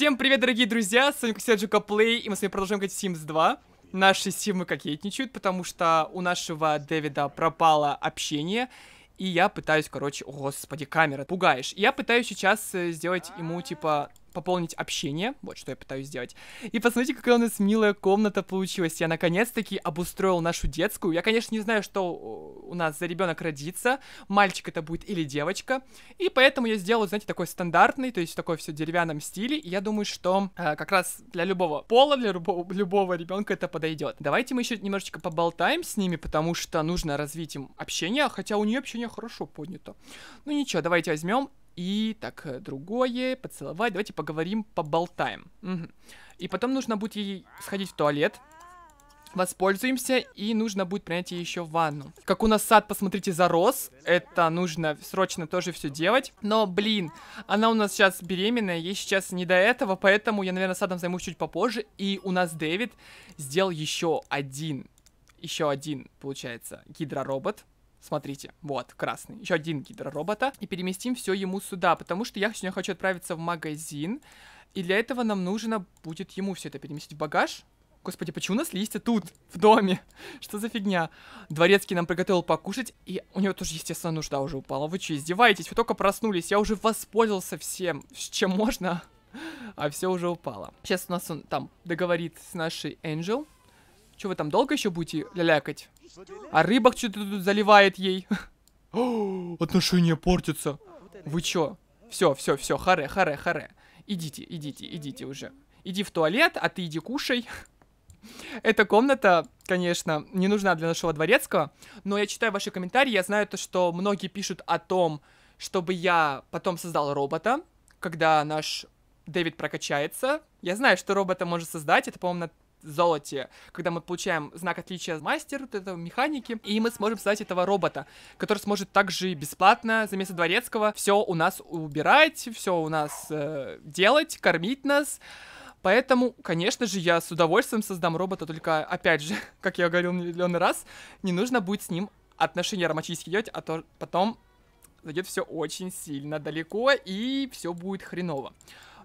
Всем привет, дорогие друзья, с вами Ксерджи Каплей, и мы с вами продолжаем играть в Sims 2. Наши симы кокетничают, потому что у нашего Дэвида пропало общение, и я пытаюсь, короче, о господи, камера, пугаешь. я пытаюсь сейчас э, сделать ему, типа, пополнить общение, вот что я пытаюсь сделать. И посмотрите, какая у нас милая комната получилась. Я наконец-таки обустроил нашу детскую. Я, конечно, не знаю, что у нас за ребенок родится, мальчик это будет или девочка. И поэтому я сделал, знаете, такой стандартный, то есть такой все в деревянном стиле. И я думаю, что э, как раз для любого пола, для любого, любого ребенка это подойдет. Давайте мы еще немножечко поболтаем с ними, потому что нужно развить им общение, хотя у нее общение хорошо поднято. Ну ничего, давайте возьмем и так э, другое, поцеловать. Давайте поговорим, поболтаем. Угу. И потом нужно будет ей сходить в туалет. Воспользуемся, и нужно будет принять ей еще ванну. Как у нас сад, посмотрите, зарос. Это нужно срочно тоже все делать. Но, блин, она у нас сейчас беременная, ей сейчас не до этого, поэтому я, наверное, садом займусь чуть попозже. И у нас Дэвид сделал еще один еще один, получается, гидроробот. Смотрите, вот, красный. Еще один гидроробота. И переместим все ему сюда, потому что я сегодня хочу отправиться в магазин. И для этого нам нужно будет ему все это переместить в багаж. Господи, почему у нас листья тут, в доме? Что за фигня? Дворецкий нам приготовил покушать, и у него тоже, естественно, нужда уже упала. Вы что, издеваетесь? Вы только проснулись, я уже воспользовался всем, с чем можно, а все уже упало. Сейчас у нас он там договорит с нашей Энджел. Че, вы там долго еще будете лялякать? А рыбок что-то тут заливает ей. Отношения портятся. Вы че? Все, все, все, харе, харе, харе. Идите, идите, идите уже. Иди в туалет, а ты иди кушай. Эта комната, конечно, не нужна для нашего дворецкого, но я читаю ваши комментарии, я знаю то, что многие пишут о том, чтобы я потом создал робота, когда наш Дэвид прокачается. Я знаю, что робота можно создать, это, по-моему, на золоте, когда мы получаем знак отличия мастер, вот этого механики, и мы сможем создать этого робота, который сможет также бесплатно за место дворецкого все у нас убирать, все у нас э, делать, кормить нас. Поэтому, конечно же, я с удовольствием создам робота, только, опять же, как я говорил миллион раз, не нужно будет с ним отношения романтические делать, а то потом зайдет все очень сильно далеко, и все будет хреново.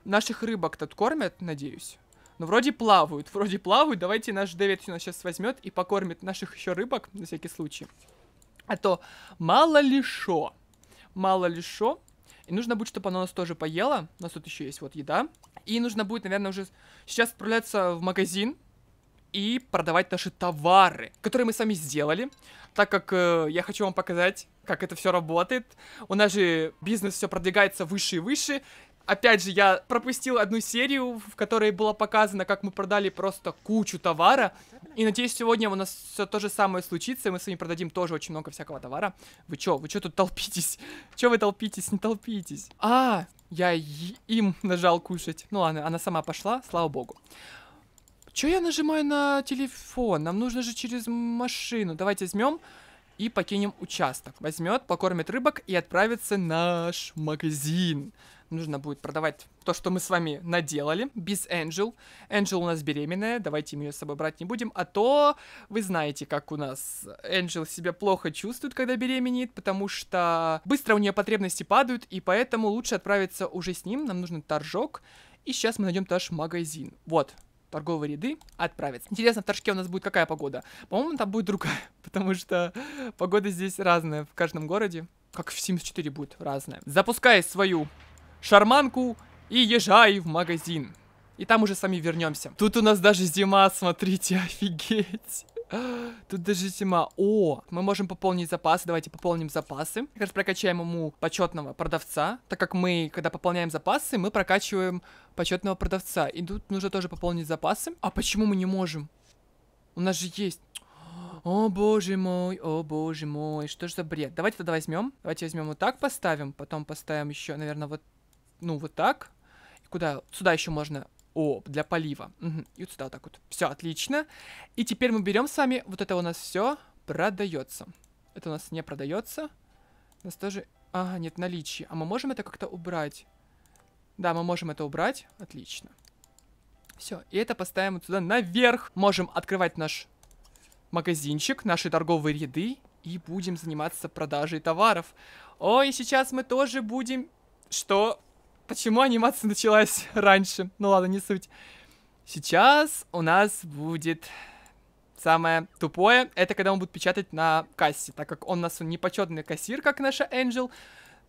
Наших рыбок тут кормят, надеюсь. Ну, вроде плавают, вроде плавают. Давайте наш Дэвид нас сейчас возьмет и покормит наших еще рыбок, на всякий случай. А то мало ли шо. Мало ли шо. И нужно будет, чтобы она нас тоже поела. У нас тут еще есть вот еда. И нужно будет, наверное, уже сейчас отправляться в магазин и продавать наши товары, которые мы сами сделали. Так как э, я хочу вам показать, как это все работает. У нас же бизнес все продвигается выше и выше. Опять же, я пропустил одну серию, в которой было показано, как мы продали просто кучу товара. И надеюсь, сегодня у нас все то же самое случится, и мы с вами продадим тоже очень много всякого товара. Вы чё, вы чё тут толпитесь? Чё вы толпитесь, не толпитесь? А, я им нажал кушать. Ну ладно, она сама пошла, слава богу. Чё я нажимаю на телефон? Нам нужно же через машину. Давайте возьмем и покинем участок. Возьмет, покормит рыбок и отправится наш магазин нужно будет продавать то, что мы с вами наделали, без Энджел. Энджел у нас беременная, давайте мы ее с собой брать не будем, а то вы знаете, как у нас Энджел себя плохо чувствует, когда беременеет, потому что быстро у нее потребности падают, и поэтому лучше отправиться уже с ним, нам нужен торжок, и сейчас мы найдем наш магазин. Вот, торговые ряды отправиться. Интересно, в Торжке у нас будет какая погода? По-моему, там будет другая, потому что погода здесь разная в каждом городе. Как в Sims 4 будет разная. Запускай свою шарманку и езжай в магазин. И там уже сами вернемся. Тут у нас даже зима, смотрите, офигеть. Тут даже зима. О, мы можем пополнить запасы. Давайте пополним запасы. Как раз прокачаем ему почетного продавца. Так как мы, когда пополняем запасы, мы прокачиваем почетного продавца. И тут нужно тоже пополнить запасы. А почему мы не можем? У нас же есть. О боже мой, о боже мой, что ж за бред. Давайте тогда возьмем. Давайте возьмем вот так поставим, потом поставим еще, наверное, вот ну, вот так. И куда? Сюда еще можно... О, для полива. Угу. И вот сюда вот так вот. Все, отлично. И теперь мы берем с вами... Вот это у нас все продается. Это у нас не продается. У нас тоже... Ага, нет, наличие. А мы можем это как-то убрать? Да, мы можем это убрать. Отлично. Все, и это поставим вот сюда наверх. Можем открывать наш магазинчик, наши торговые ряды и будем заниматься продажей товаров. о и сейчас мы тоже будем... Что? почему анимация началась раньше. Ну ладно, не суть. Сейчас у нас будет самое тупое. Это когда он будет печатать на кассе, так как он у нас не кассир, как наша Энджел.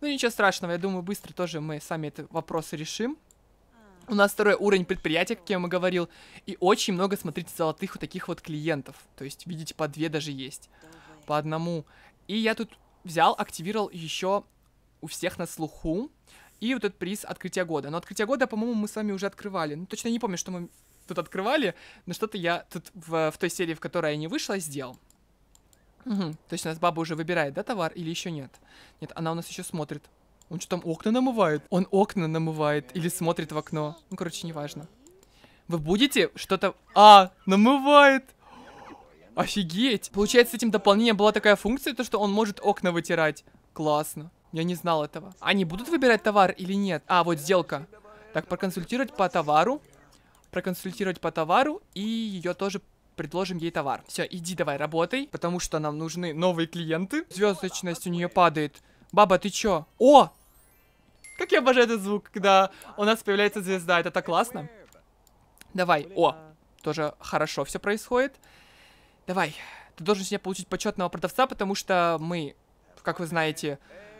Ну ничего страшного, я думаю, быстро тоже мы сами этот вопрос решим. У нас второй уровень предприятия, как я вам и говорил, и очень много, смотрите, золотых вот таких вот клиентов. То есть, видите, по две даже есть. По одному. И я тут взял, активировал еще у всех на слуху и вот этот приз открытия года. Но открытие года, по-моему, мы с вами уже открывали. Ну, точно не помню, что мы тут открывали, но что-то я тут в, в той серии, в которой я не вышла, сделал. Угу. То есть у нас баба уже выбирает, да, товар или еще нет? Нет, она у нас еще смотрит. Он что там окна намывает? Он окна намывает или смотрит в окно. Ну, короче, неважно. Вы будете что-то... А, намывает! Офигеть! Получается, с этим дополнением была такая функция, то что он может окна вытирать. Классно. Я не знал этого. Они будут выбирать товар или нет? А, вот сделка. Так, проконсультировать по товару. Проконсультировать по товару. И ее тоже предложим ей товар. Все, иди давай работай, потому что нам нужны новые клиенты. Звездочность у нее падает. Баба, ты чё? О! Как я обожаю этот звук, когда у нас появляется звезда. Это так классно. Давай. О! Тоже хорошо все происходит. Давай. Ты должен сегодня получить почетного продавца, потому что мы, как вы знаете,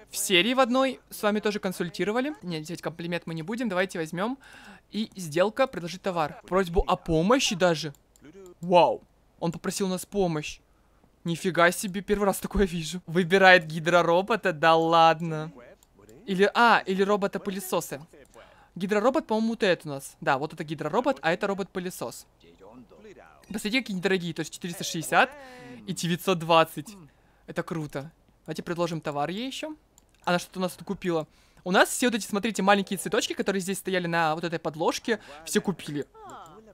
в серии в одной с вами тоже консультировали. Нет, здесь комплимент мы не будем, давайте возьмем. И сделка, предложить товар. Просьбу о помощи даже. Вау, он попросил у нас помощь. Нифига себе, первый раз такое вижу. Выбирает гидроробота, да ладно. Или, а, или робота-пылесосы. Гидроробот, по-моему, вот это у нас. Да, вот это гидроробот, а это робот-пылесос. Посмотрите, какие недорогие, то есть 460 и 920. Это круто. Давайте предложим товар ей еще она что-то у нас тут купила. У нас все вот эти, смотрите, маленькие цветочки, которые здесь стояли на вот этой подложке, все купили.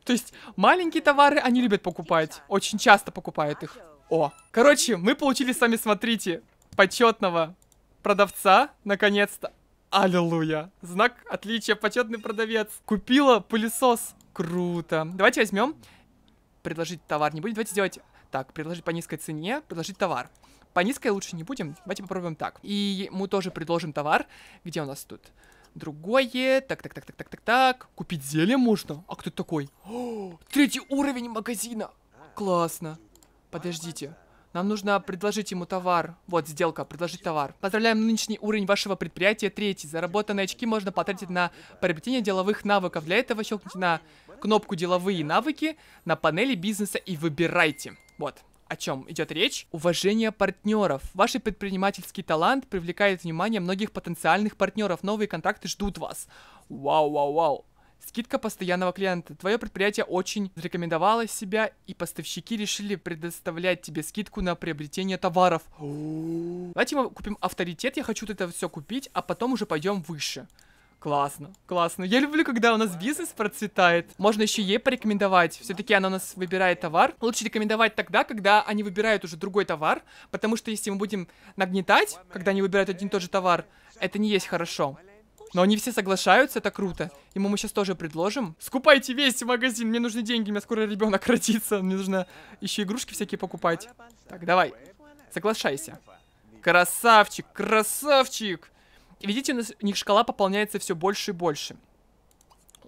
То есть маленькие товары они любят покупать. Очень часто покупают их. О. Короче, мы получили с вами, смотрите, почетного продавца, наконец-то. Аллилуйя. Знак отличия, почетный продавец. Купила пылесос. Круто. Давайте возьмем. Предложить товар не будет. Давайте сделать так. Предложить по низкой цене. Предложить товар. По низкой лучше не будем, давайте попробуем так. И мы тоже предложим товар, где у нас тут другое. Так, так, так, так, так, так, так. Купить зелье можно? А кто такой? О, третий уровень магазина. Классно. Подождите. Нам нужно предложить ему товар. Вот, сделка, предложить товар. Поздравляем, нынешний уровень вашего предприятия третий. Заработанные очки можно потратить на приобретение деловых навыков. Для этого щелкните на кнопку «Деловые навыки» на панели бизнеса и выбирайте. Вот о чем идет речь? Уважение партнеров. Ваш предпринимательский талант привлекает внимание многих потенциальных партнеров. Новые контракты ждут вас. Вау, вау, вау. Скидка постоянного клиента. Твое предприятие очень рекомендовало себя, и поставщики решили предоставлять тебе скидку на приобретение товаров. Давайте мы купим авторитет, я хочу вот это все купить, а потом уже пойдем выше. Классно, классно. Я люблю, когда у нас бизнес процветает. Можно еще ей порекомендовать. Все-таки она у нас выбирает товар. Лучше рекомендовать тогда, когда они выбирают уже другой товар, потому что если мы будем нагнетать, когда они выбирают один и тот же товар, это не есть хорошо. Но они все соглашаются, это круто. Ему мы сейчас тоже предложим. Скупайте весь магазин, мне нужны деньги, у меня скоро ребенок родится, мне нужно еще игрушки всякие покупать. Так, давай, соглашайся. Красавчик, красавчик! Видите, у нас у них шкала пополняется все больше и больше.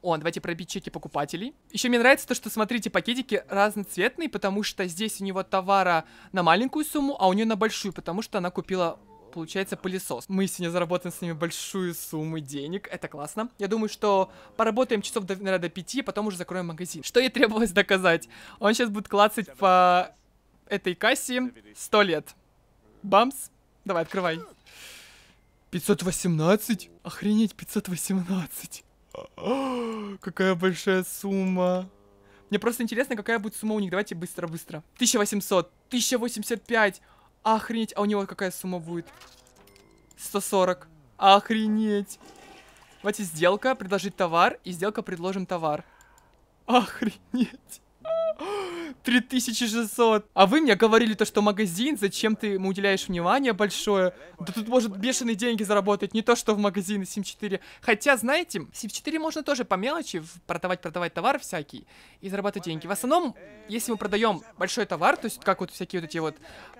О, давайте пробить чеки покупателей. Еще мне нравится то, что, смотрите, пакетики разноцветные, потому что здесь у него товара на маленькую сумму, а у нее на большую, потому что она купила получается пылесос. Мы сегодня заработаем с ними большую сумму денег, это классно. Я думаю, что поработаем часов, до, наверное, до пяти, а потом уже закроем магазин. Что ей требовалось доказать? Он сейчас будет клацать по этой кассе сто лет. Бамс, давай, открывай. 518? Охренеть, 518. Какая большая сумма. Мне просто интересно, какая будет сумма у них. Давайте быстро-быстро. 1800, 1085. Охренеть, а у него какая сумма будет? 140. Охренеть. Давайте сделка, предложить товар, и сделка, предложим товар. Охренеть. 3600. А вы мне говорили то, что магазин, зачем ты ему уделяешь внимание большое? Да тут может бешеные деньги заработать, не то, что в магазины Sim4. Хотя, знаете, в Sim4 можно тоже по мелочи продавать, продавать товар всякий и зарабатывать деньги. В основном, если мы продаем большой товар, то есть как вот всякие вот эти вот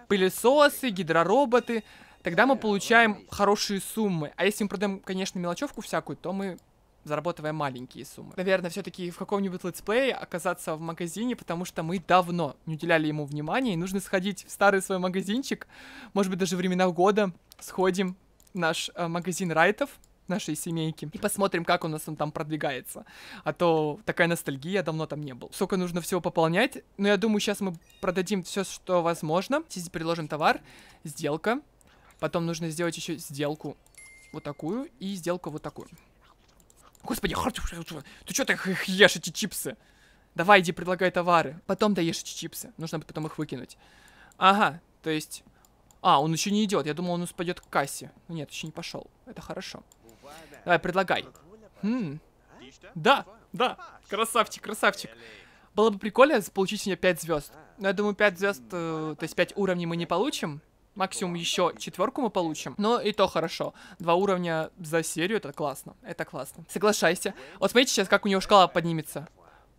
пылесосы, гидророботы, тогда мы получаем хорошие суммы. А если мы продаем, конечно, мелочевку всякую, то мы зарабатывая маленькие суммы. Наверное, все-таки в каком-нибудь летсплее оказаться в магазине, потому что мы давно не уделяли ему внимания, и нужно сходить в старый свой магазинчик, может быть, даже времена года, сходим в наш э, магазин райтов, нашей семейки и посмотрим, как у нас он там продвигается. А то такая ностальгия, давно там не был. Сколько нужно всего пополнять. Но ну, я думаю, сейчас мы продадим все, что возможно. Здесь приложим товар, сделка. Потом нужно сделать еще сделку вот такую и сделку вот такую. Господи, ты что ты ешь эти чипсы? Давай, иди, предлагай товары. Потом доешь эти чипсы. Нужно потом их выкинуть. Ага, то есть... А, он еще не идет. Я думал, он пойдет к кассе. Ну нет, еще не пошел. Это хорошо. Давай, предлагай. Хм. Да, да. Красавчик, красавчик. Было бы прикольно получить у меня 5 звезд. Но ну, я думаю, 5 звезд, э, то есть 5 уровней мы не получим. Максимум еще четверку мы получим, но и то хорошо. Два уровня за серию, это классно, это классно. Соглашайся. Вот смотрите сейчас, как у него шкала поднимется.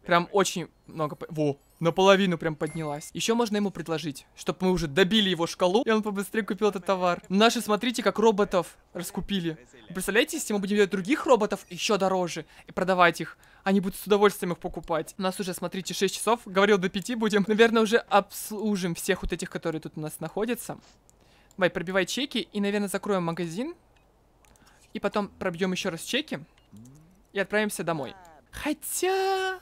Прям очень много... Во, Наполовину прям поднялась. Еще можно ему предложить, чтобы мы уже добили его шкалу, и он побыстрее купил этот товар. Наши, смотрите, как роботов раскупили. представляете, если мы будем делать других роботов еще дороже и продавать их, они будут с удовольствием их покупать. У нас уже, смотрите, 6 часов. Говорил, до 5 будем. Наверное, уже обслужим всех вот этих, которые тут у нас находятся. Давай, пробивай чеки и, наверное, закроем магазин. И потом пробьем еще раз чеки и отправимся домой. Хотя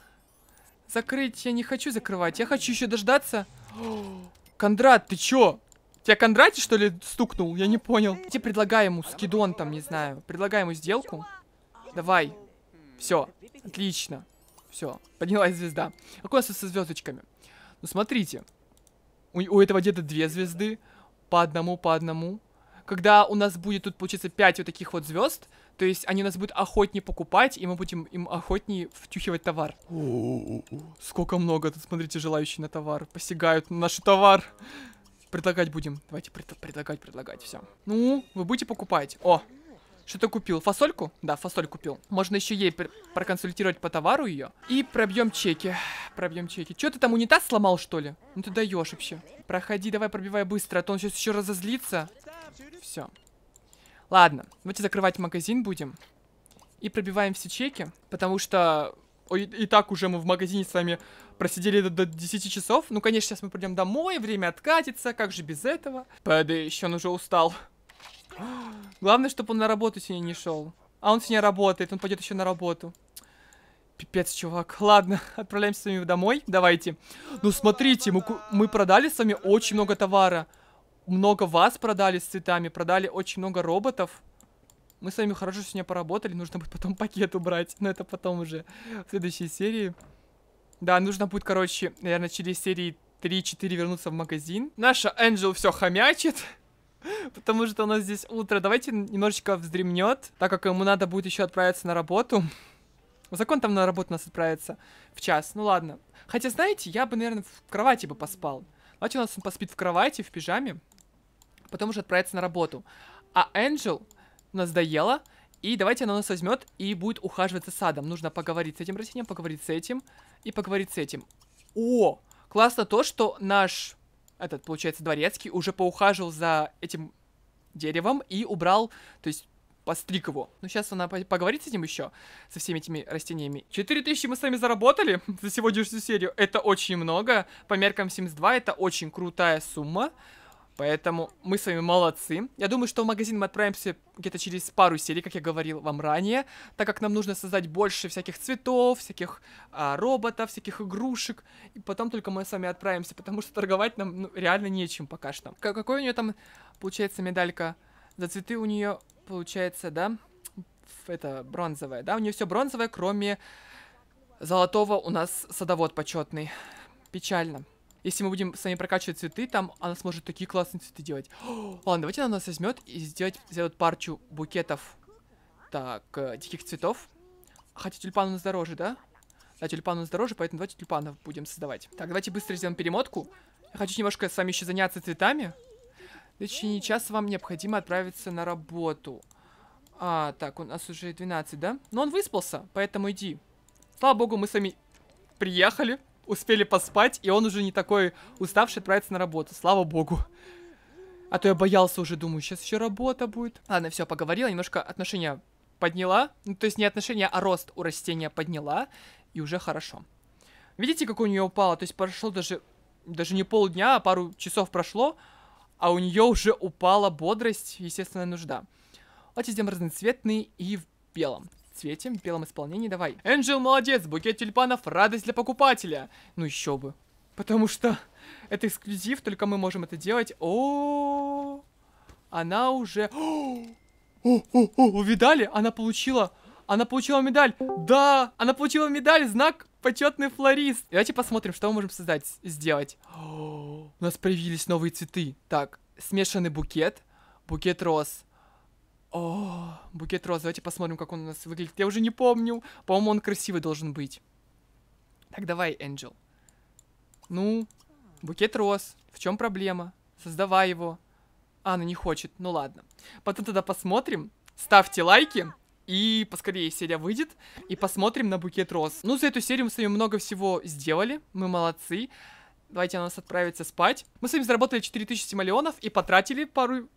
закрыть я не хочу закрывать. Я хочу еще дождаться. Кондрат, ты чё? Тебя Кондрати, что ли, стукнул? Я не понял. Тебе предлагай ему скидон там, не знаю. Предлагай ему сделку. Давай. Все. Отлично. Все. Поднялась звезда. А у нас со звездочками? Ну, смотрите. У, у этого деда две звезды. По одному, по одному. Когда у нас будет тут, получиться пять вот таких вот звезд, то есть они нас будут охотнее покупать, и мы будем им охотнее втюхивать товар. Сколько много тут, смотрите, желающих на товар. Посягают на наш товар. Предлагать будем. Давайте пред предлагать, предлагать, все. Ну, вы будете покупать. О, что-то купил. Фасольку? Да, фасоль купил. Можно еще ей проконсультировать по товару ее. И пробьем чеки. Пробьем чеки. Что ты там унитаз сломал, что ли? Ну ты даешь вообще. Проходи, давай пробивай быстро, а то он сейчас еще разозлится. Все. Ладно, давайте закрывать магазин будем. И пробиваем все чеки, потому что... Ой, и так уже мы в магазине с вами просидели до, до 10 часов. Ну, конечно, сейчас мы придем домой, время откатится, как же без этого? Пэды, еще он уже устал. Главное, чтобы он на работу сегодня не шел. А он сегодня работает, он пойдет еще на работу. Пипец, чувак. Ладно, отправляемся с вами домой. Давайте. Ну, смотрите, мы, мы продали с вами очень много товара много вас продали с цветами, продали очень много роботов. Мы с вами хорошо сегодня поработали, нужно будет потом пакет убрать, но это потом уже в следующей серии. Да, нужно будет, короче, наверное, через серии 3-4 вернуться в магазин. Наша Энджел все хомячит. Потому что у нас здесь утро. Давайте немножечко вздремнет, так как ему надо будет еще отправиться на работу. Закон там на работу нас отправится в час. Ну ладно. Хотя, знаете, я бы, наверное, в кровати бы поспал. Давайте у нас он поспит в кровати, в пижаме потом уже отправиться на работу. А Энджел нас доела, и давайте она нас возьмет и будет ухаживать за садом. Нужно поговорить с этим растением, поговорить с этим и поговорить с этим. О, классно то, что наш, этот, получается, дворецкий уже поухаживал за этим деревом и убрал, то есть постриг его. Ну, сейчас она поговорит с этим еще, со всеми этими растениями. 4000 мы с вами заработали за сегодняшнюю серию. Это очень много. По меркам Sims 2 это очень крутая сумма. Поэтому мы с вами молодцы. Я думаю, что в магазин мы отправимся где-то через пару серий, как я говорил вам ранее, так как нам нужно создать больше всяких цветов, всяких а, роботов, всяких игрушек, и потом только мы с вами отправимся, потому что торговать нам ну, реально нечем пока что. К какой у нее там, получается, медалька? За цветы у нее, получается, да, это бронзовая, да? У нее все бронзовое, кроме золотого у нас садовод почетный. Печально. Если мы будем сами прокачивать цветы, там она сможет такие классные цветы делать. ладно, давайте она нас возьмет и сделать, сделает парчу букетов. Так, э, диких цветов. Хотя тюльпан у нас дороже, да? Да, тюльпан у нас дороже, поэтому давайте тюльпанов будем создавать. Так, давайте быстро сделаем перемотку. Я хочу немножко с вами еще заняться цветами. В течение часа вам необходимо отправиться на работу. А, так, у нас уже 12, да? Но он выспался, поэтому иди. Слава богу, мы с вами приехали успели поспать, и он уже не такой уставший отправится на работу. Слава богу. А то я боялся уже, думаю, сейчас еще работа будет. Ладно, все, поговорила, немножко отношения подняла. Ну, то есть не отношения, а рост у растения подняла, и уже хорошо. Видите, как у нее упало? То есть прошло даже, даже не полдня, а пару часов прошло, а у нее уже упала бодрость, естественная нужда. Вот здесь разноцветный и в белом цвете, в белом исполнении, давай. Энджел молодец, букет тюльпанов, радость для покупателя. Ну еще бы. Потому что это эксклюзив, только мы можем это делать. О, она уже... О, о, о, вы Она получила... Она получила медаль. Да, она получила медаль, знак почетный флорист. Давайте посмотрим, что мы можем создать, сделать. О, у нас появились новые цветы. Так, смешанный букет, букет роз. О, букет роз. Давайте посмотрим, как он у нас выглядит. Я уже не помню. По-моему, он красивый должен быть. Так, давай, Энджел. Ну, букет роз. В чем проблема? Создавай его. А, она ну, не хочет. Ну ладно. Потом тогда посмотрим. Ставьте лайки. И поскорее серия выйдет, и посмотрим на букет роз. Ну, за эту серию мы с вами много всего сделали, мы молодцы. Давайте она нас отправится спать. Мы с вами заработали 4000 миллионов и потратили пару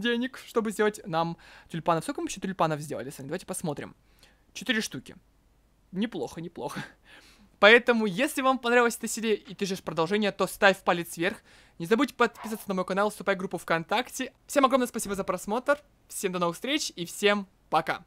денег, чтобы сделать нам тюльпанов. Сколько мы еще тюльпанов сделали, Саня? Давайте посмотрим. Четыре штуки. Неплохо, неплохо. Поэтому, если вам понравилась эта серия и ты ждешь продолжения, то ставь палец вверх. Не забудь подписаться на мой канал, вступай в группу ВКонтакте. Всем огромное спасибо за просмотр, всем до новых встреч и всем пока!